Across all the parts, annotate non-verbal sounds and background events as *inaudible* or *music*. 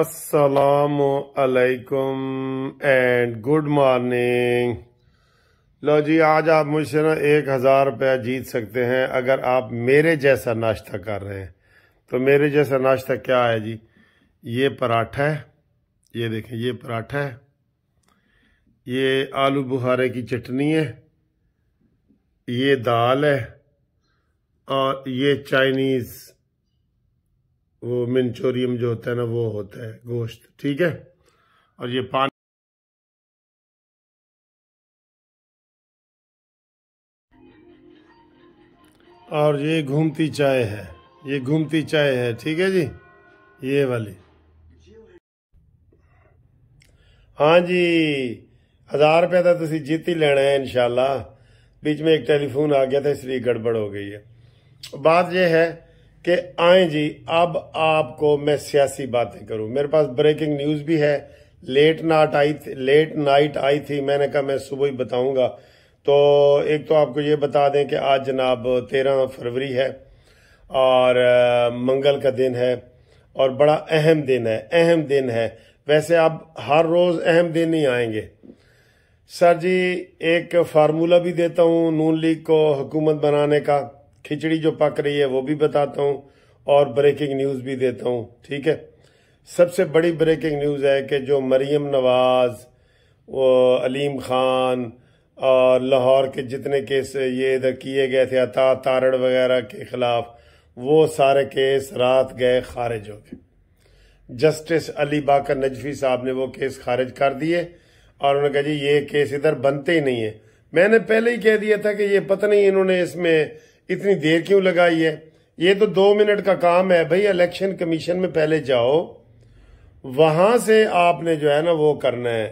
असलकुम and good morning लो जी आज आप मुझसे ना एक हज़ार रुपया जीत सकते हैं अगर आप मेरे जैसा नाश्ता कर रहे हैं तो मेरे जैसा नाश्ता क्या है जी ये पराठा है ये देखें ये पराठा है ये आलू बुखारे की चटनी है ये दाल है और ये चाइनीज़ वो मिनचोरियम जो होता है ना वो होता है गोश्त ठीक है और ये पानी और ये घूमती चाय है ये घूमती चाय है ठीक है जी ये वाली हाँ जी हज़ार रुपये तो तुम जीत ही लेना है इनशाला बीच में एक टेलीफोन आ गया था इसलिए गड़बड़ हो गई है बात यह है कि आए जी अब आपको मैं सियासी बातें करूं मेरे पास ब्रेकिंग न्यूज भी है लेट नाट आई थी लेट नाइट आई थी मैंने कहा मैं सुबह ही बताऊंगा तो एक तो आपको ये बता दें कि आज जनाब तेरह फरवरी है और मंगल का दिन है और बड़ा अहम दिन है अहम दिन है वैसे आप हर रोज अहम दिन ही आएंगे सर जी एक फार्मूला भी देता हूँ नून लीग को हुकूमत बनाने का खिचड़ी जो पक रही है वो भी बताता हूँ और ब्रेकिंग न्यूज़ भी देता हूँ ठीक है सबसे बड़ी ब्रेकिंग न्यूज़ है कि जो मरीम नवाज़ अलीम खान और लाहौर के जितने केस ये इधर किए गए थे अता तारड़ वगैरह के खिलाफ वो सारे केस रात गए खारिज हो गए जस्टिस अली बाकर नजफी साहब ने वो केस खारिज कर दिए और उन्होंने कहा जी ये केस इधर बनते ही नहीं है मैंने पहले ही कह दिया था कि ये पता नहीं इन्होंने इसमें इतनी देर क्यों लगाई है ये तो दो मिनट का काम है भाई इलेक्शन कमीशन में पहले जाओ वहां से आपने जो है ना वो करना है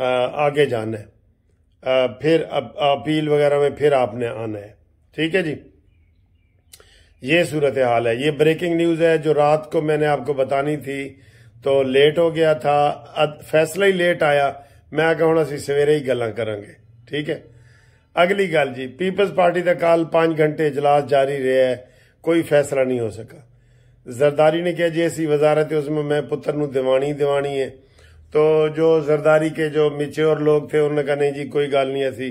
आ, आगे जाना है आ, फिर अपील वगैरह में फिर आपने आना है ठीक है जी ये सूरत हाल है ये ब्रेकिंग न्यूज़ है जो रात को मैंने आपको बतानी थी तो लेट हो गया था फैसला ही लेट आया मैं कहूँ हूँ सवेरे ही गल करेंगे ठीक है अगली गल जी पीपल्स पार्टी का ਕਾਲ पांच घंटे इजलास जारी ਰਿਹਾ है कोई फैसला नहीं हो सका जरदारी ने कहा जी ऐसी वजारत है उसमें मैं पुत्र नु दीवानी है तो जो जरदारी के जो मिच्योर लोग थे उन्होंने कहा नहीं जी कोई गल नहीं ऐसी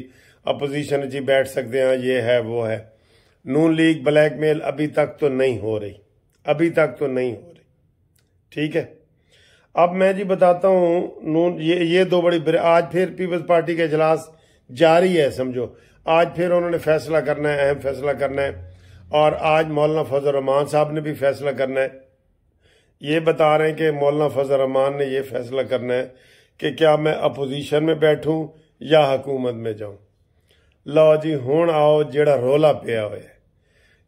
अपोजिशन जी बैठ सकते हैं ये है वो है नून लीग ब्लैकमेल अभी तक तो नहीं हो रही अभी तक तो नहीं हो रही ठीक है अब मैं जी बताता हूं नून ये ये दो बड़ी आज फिर पीपल्स पार्टी का इजलास जारी है समझो आज फिर उन्होंने फैसला करना है अहम फैसला करना है और आज मौलाना फजलरहमान साहब ने भी फैसला करना है ये बता रहे हैं कि मौलाना फजल रमान ने यह फैसला करना है कि क्या मैं अपोजिशन में बैठूं या हकूमत में जाऊं लो जी हूँ आओ जेड़ा रोला पे हो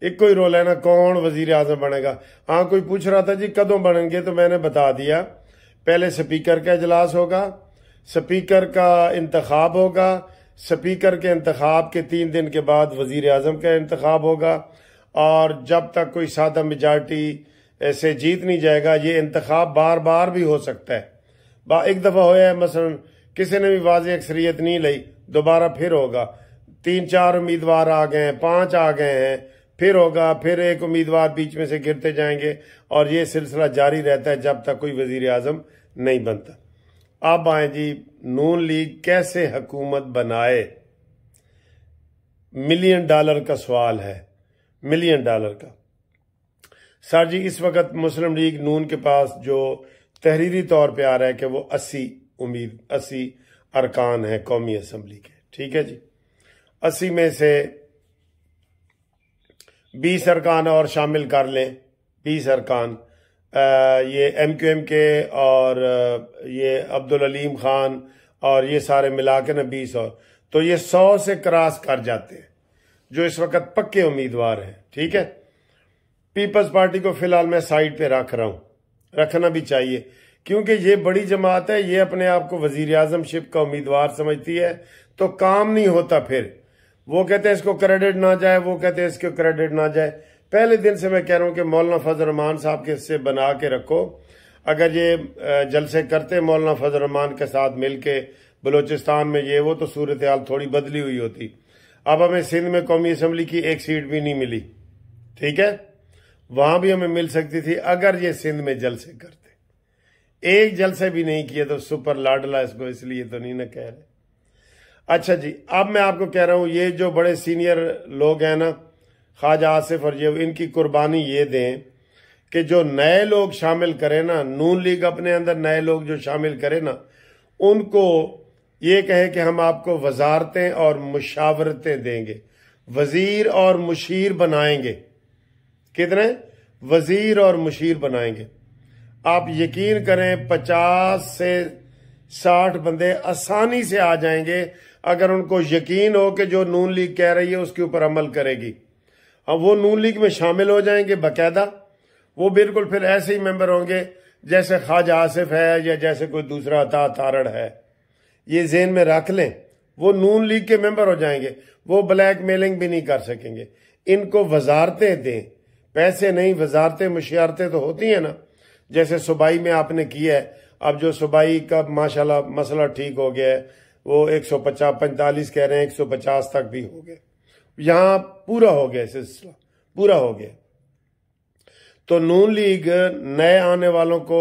ਇੱਕੋ ਹੀ रोला है ना कौन वजीर आजम बनेगा हाँ कोई पूछ रहा था जी कदों बनेंगे तो मैंने बता दिया पहले स्पीकर का इजलास होगा स्पीकर का इंतखाब होगा स्पीकर के इंतखब के तीन दिन के बाद वजीर अजम का इंतखब होगा और जब तक कोई सादा मेजार्टी से जीत नहीं जाएगा ये इंतखब बार बार भी हो सकता है बा एक दफ़ा होया है मसलन किसी ने भी वाज अक्सरीत नहीं ली दोबारा फिर होगा तीन चार उम्मीदवार आ गए हैं पाँच आ गए हैं फिर होगा फिर एक उम्मीदवार बीच में से गिरते जाएंगे और ये सिलसिला जारी रहता है जब तक कोई वजीर अजम नहीं बनता आप आए जी नून लीग कैसे हकूमत बनाए मिलियन डॉलर का सवाल है मिलियन डॉलर का सर जी इस वक्त मुस्लिम लीग नून के पास जो तहरीरी तौर पे आ रहा है कि वो अस्सी उम्मीद अस्सी अरकान है कौमी असम्बली के ठीक है जी अस्सी में से बीस अरकान और शामिल कर लें बीस अरकान ये एम क्यू एम के और ये अब्दुल अलीम ख़ान और ये सारे मिला के ना बीस और तो ये सौ से क्रॉस कर जाते हैं जो इस वक्त पक्के उम्मीदवार हैं ठीक है पीपल्स पार्टी को फिलहाल मैं साइड पे रख रहा हूं रखना भी चाहिए क्योंकि ये बड़ी जमात है ये अपने आप को वजीर आजम शिप का उम्मीदवार समझती है तो काम नहीं होता फिर वो कहते हैं इसको क्रेडिट ना जाए वो कहते हैं इसको क्रेडिट ना जाए पहले दिन से मैं कह रहा हूं कि मौलाना फजल रमान साहब के इससे बना के रखो अगर ये जलसे करते मौलाना फजलरहमान के साथ मिल के बलोचिस्तान में ये वो तो सूरत हाल थोड़ी बदली हुई होती अब हमें सिंध में कौमी असम्बली की एक सीट भी नहीं मिली ठीक है वहां भी हमें मिल सकती थी अगर ये सिंध में जलसे करते एक जलसे भी नहीं किए तो सुपर लाडला इसको इसलिए तो नहीं ना कह रहे अच्छा जी अब मैं आपको कह रहा हूं ये जो बड़े सीनियर लोग हैं ना ख्वाजा आसिफ और ये इनकी कुर्बानी ये दें कि जो नए लोग शामिल करें ना नून लीग अपने अंदर नए लोग जो शामिल करें ना उनको ये कहे कि हम आपको वजारतें और मुशावरतें देंगे वजीर और मुशीर बनाएंगे कितने वजीर और मुशीर बनाएंगे आप यकीन करें पचास से साठ बंदे आसानी से आ जाएंगे अगर उनको यकीन हो कि जो नून लीग कह रही है उसके ऊपर अमल करेगी अब वो नून लीग में शामिल हो जाएंगे बाकायदा वो बिल्कुल फिर ऐसे ही मेंबर होंगे जैसे ख्वाजा आसिफ है या जैसे कोई दूसरा अता तारण है ये जेन में रख लें वो नून लीग के मेंबर हो जाएंगे वो ब्लैक मेलिंग भी नहीं कर सकेंगे इनको वजारतें दें पैसे नहीं वजारतें मुशियारतें तो होती हैं ना जैसे सुबाई में आपने किया है अब जो सुबाई का माशाल्लाह मसला ठीक हो गया है वो एक सौ पचास पैंतालीस कह रहे हैं एक सौ पचास तक भी हो गए यहाँ पूरा हो गया सिलसिला पूरा हो गया तो नून लीग नए आने वालों को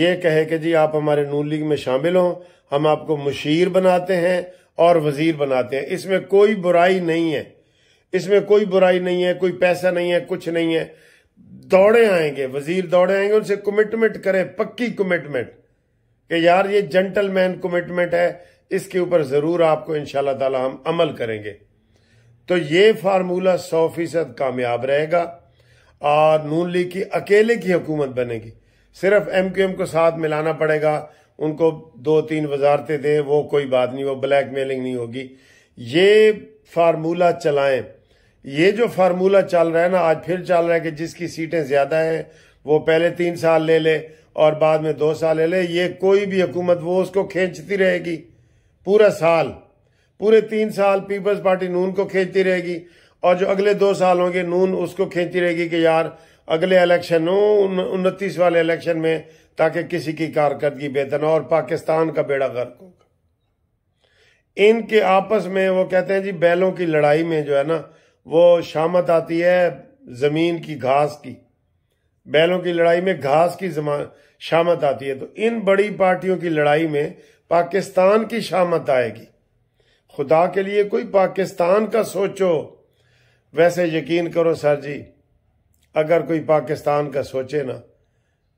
ये कहे कि जी आप हमारे नून लीग में शामिल हों हम आपको मुशीर बनाते हैं और वजीर बनाते हैं इसमें कोई बुराई नहीं है इसमें कोई बुराई नहीं है कोई पैसा नहीं है कुछ नहीं है दौड़े आएंगे वजीर दौड़े आएंगे उनसे कमिटमेंट करें पक्की कमिटमेंट कि यार ये जेंटलमैन कमिटमेंट है इसके ऊपर ज़रूर आपको इन ताला हम अमल करेंगे तो ये फार्मूला सौ फीसद कामयाब रहेगा और नून लीग की अकेले की हुकूमत बनेगी सिर्फ एम क्यू एम को साथ मिलाना पड़ेगा उनको दो तीन वजारतें दें वो कोई बात नहीं वो ब्लैक मेलिंग नहीं होगी ये फार्मूला चलाएं ये जो फार्मूला चल रहा है ना आज फिर चल रहा है कि जिसकी सीटें ज़्यादा हैं वो पहले तीन साल ले ले और बाद में दो साल ले ले ये कोई भी हुकूमत वो उसको खींचती रहेगी पूरा साल पूरे तीन साल पीपल्स पार्टी नून को खींचती रहेगी और जो अगले दो साल होंगे नून उसको खींचती रहेगी कि यार अगले इलेक्शन हो उनतीस वाले इलेक्शन में ताकि किसी की कारकर्दगी बेहतर हो और पाकिस्तान का बेड़ा गर्क होगा इनके आपस में वो कहते हैं जी बैलों की लड़ाई में जो है ना वो शामत आती है ज़मीन की घास की बैलों की लड़ाई में घास की शामत आती है तो इन बड़ी पार्टियों की लड़ाई में पाकिस्तान की शामत आएगी खुदा के लिए कोई पाकिस्तान का सोचो वैसे यकीन करो सर जी अगर कोई पाकिस्तान का सोचे ना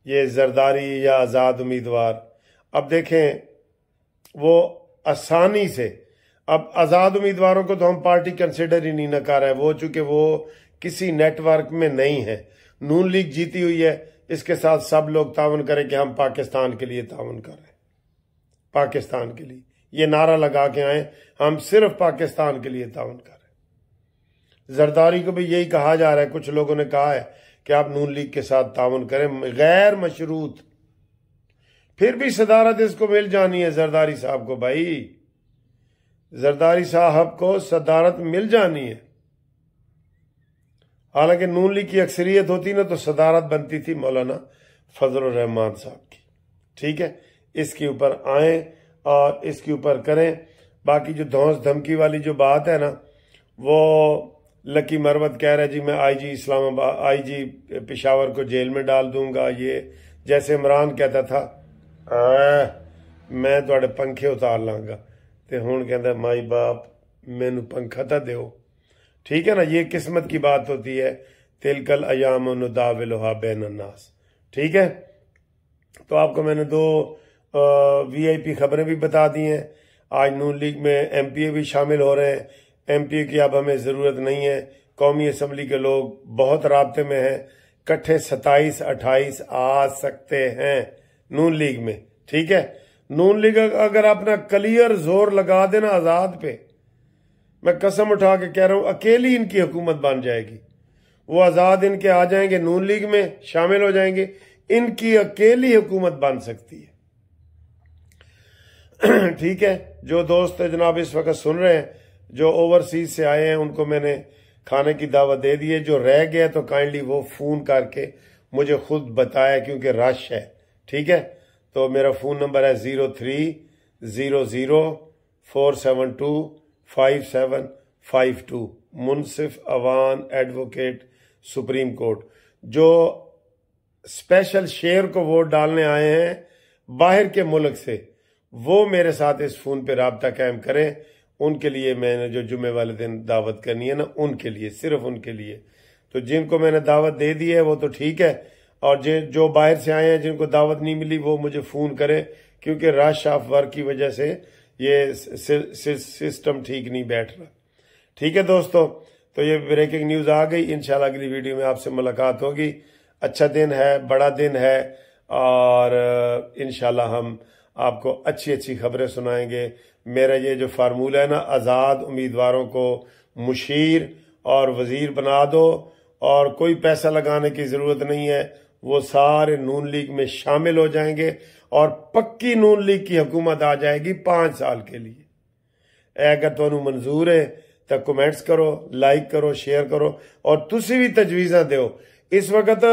ये जरदारी या आज़ाद उम्मीदवार अब देखें वो आसानी से अब आज़ाद उम्मीदवारों को तो हम पार्टी कंसिडर ही नहीं नकार कर रहे वो चूंकि वो किसी नेटवर्क में नहीं है नून लीग जीती हुई है इसके साथ सब लोग तावन करें कि हम पाकिस्तान के लिए तावन कर रहे हैं पाकिस्तान के लिए ये नारा लगा के आए हम सिर्फ पाकिस्तान के लिए तावन कर जरदारी को भी यही कहा जा रहा है कुछ लोगों ने कहा है कि आप नून लीग के साथ ताउन करें गैर मशरूत फिर भी सदारत इसको मिल जानी है जरदारी साहब को भाई जरदारी साहब को सदारत मिल जानी है हालांकि नून लीग की अक्सरियत होती ना तो सदारत बनती थी मौलाना फजल रहमान साहब की ठीक है इसके ऊपर आए और इसके ऊपर करें बाकी जो धौस धमकी वाली जो बात है ना वो लकी मरवत कह रहे जी मैं आईजी इस्लामाबाद आईजी पिशावर को जेल में डाल दूंगा ये जैसे इमरान कहता था आ, मैं थोड़े पंखे उतार लांगा तो हूँ कहता माई बाप मैनू पंखा तो दो ठीक है ना ये किस्मत की बात होती है तिलकल अयाम नदाविलोहा बैनन्नास ठीक है तो आपको मैंने दो वीआईपी खबरें भी बता दी हैं आज नून लीग में एमपीए भी शामिल हो रहे हैं पी की अब हमें ज़रूरत नहीं है कौमी असम्बली के लोग बहुत रबते में हैं कट्ठे सताईस अट्ठाईस आ सकते हैं नून लीग में ठीक है नून लीग अगर अपना क्लियर जोर लगा देना आज़ाद पे मैं कसम उठा के कह रहा हूं अकेली इनकी हुकूमत बन जाएगी वो आज़ाद इनके आ जाएंगे नून लीग में शामिल हो जाएंगे इनकी अकेली हुकूमत बन सकती है *clears throat* ठीक है जो दोस्त जनाब इस वक्त सुन रहे हैं जो ओवरसीज से आए हैं उनको मैंने खाने की दावत दे दी है जो रह गया तो काइंडली वो फ़ोन करके मुझे खुद बताया क्योंकि रश है ठीक है तो मेरा फ़ोन नंबर है zero three zero zero four seven two five seven five two Munsif Awan advocate supreme court जो स्पेशल शेयर को वोट डालने आए हैं बाहर के मुल्क से वो मेरे साथ इस फ़ोन पे रबता कायम करें उनके लिए मैंने जो जुमे वाले दिन दावत करनी है ना उनके लिए सिर्फ उनके लिए तो जिनको मैंने दावत दे दी है वो तो ठीक है और जो बाहर से आए हैं जिनको दावत नहीं मिली वो मुझे फ़ोन करें क्योंकि रश ऑफ वर्क की वजह से ये सिस्टम ठीक नहीं बैठ रहा ठीक है दोस्तों तो ये ब्रेकिंग न्यूज़ आ गई इनशाला अगली वीडियो में आपसे मुलाकात होगी अच्छा दिन है बड़ा दिन है और इनशाला हम आपको अच्छी अच्छी खबरें सुनाएंगे मेरा ये जो फार्मूला है ना आज़ाद उम्मीदवारों को मुशीर और वज़ीर बना दो और कोई पैसा लगाने की ज़रूरत नहीं है वो सारे नून लीग में शामिल हो जाएंगे और पक्की नून लीग की हुकूमत आ जाएगी पाँच साल के लिए अगर ਤੁਹਾਨੂੰ ਮਨਜ਼ੂਰ ਹੈ ਤਾਂ ਕਮੈਂਟਸ करो ਲਾਈਕ करो ਸ਼ੇਅਰ ਕਰੋ ਔਰ ਤੁਸੀਂ ਵੀ ਤਜਵੀਜ਼ਾਂ ਦਿਓ ਇਸ ਵਕਤ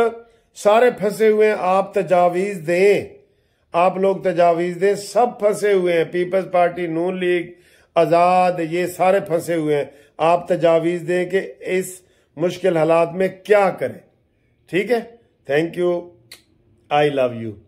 ਸਾਰੇ ਫਸੇ ਹੋਏ आप तजावीज़ दें आप लोग तजावीज दें सब फंसे हुए हैं people's party Noon league Azad ये सारे फंसे हुए हैं आप तजावीज़ दें कि इस मुश्किल हालात में क्या करें ठीक है thank you I love you